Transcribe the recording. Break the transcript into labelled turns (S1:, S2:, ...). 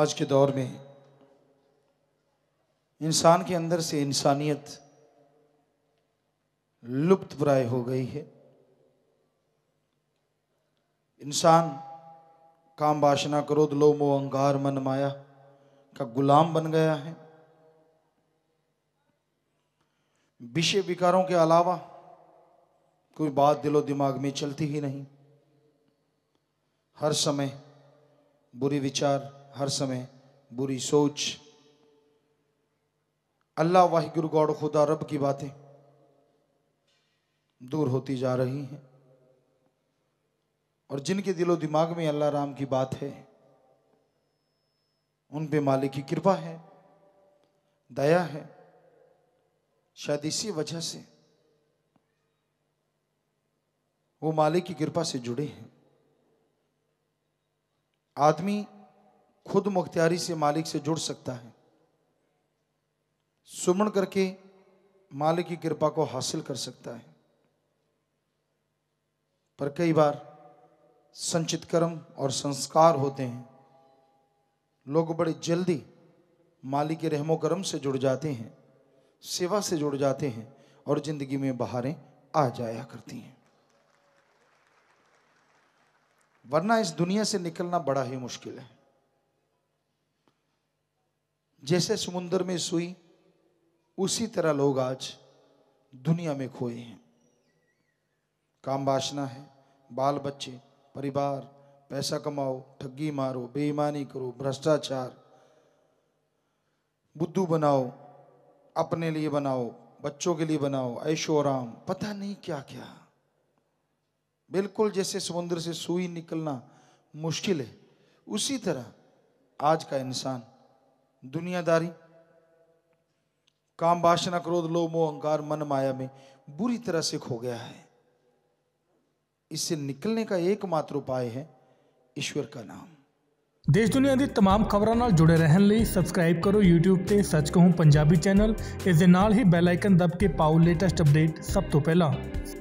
S1: आज के दौर में इंसान के अंदर से इंसानियत लुप्त प्राय हो गई है इंसान काम वासना क्रोध लो मोह अंगार मन माया का गुलाम बन गया है विषय विकारों के अलावा कोई बात दिलो दिमाग में चलती ही नहीं हर समय बुरी विचार हर समय बुरी सोच अल्लाह वाहिगुरु गौड़ खुदा रब की बातें दूर होती जा रही हैं और जिनके दिलो दिमाग में अल्लाह राम की बात है उन पे मालिक की कृपा है दया है शायद इसी वजह से वो मालिक की कृपा से जुड़े हैं आदमी खुद मुख्तियारी से मालिक से जुड़ सकता है सुमण करके मालिक की कृपा को हासिल कर सकता है पर कई बार संचित कर्म और संस्कार होते हैं लोग बड़े जल्दी मालिक के रहमो कर्म से जुड़ जाते हैं सेवा से जुड़ जाते हैं और जिंदगी में बहारें आ जाया करती हैं वरना इस दुनिया से निकलना बड़ा ही मुश्किल है जैसे समुन्द्र में सुई उसी तरह लोग आज दुनिया में खोए हैं काम बासना है बाल बच्चे परिवार पैसा कमाओ ठगी मारो बेईमानी करो भ्रष्टाचार बुद्धू बनाओ अपने लिए बनाओ बच्चों के लिए बनाओ ऐशो आराम पता नहीं क्या क्या बिल्कुल जैसे समुद्र से सुई निकलना मुश्किल है उसी तरह आज का इंसान दुनियादारी काम वासना क्रोध लो अहंकार मन माया में बुरी तरह से खो गया है इससे निकलने का एकमात्र उपाय है ईश्वर का नाम देश दुनिया की तमाम खबरों जुड़े रहने लिए सबसक्राइब करो यूट्यूब पर सच कहूँ पंजाबी चैनल इस ही बैल आइकन दब के पाओ लेटेस्ट अपडेट सब तो पहला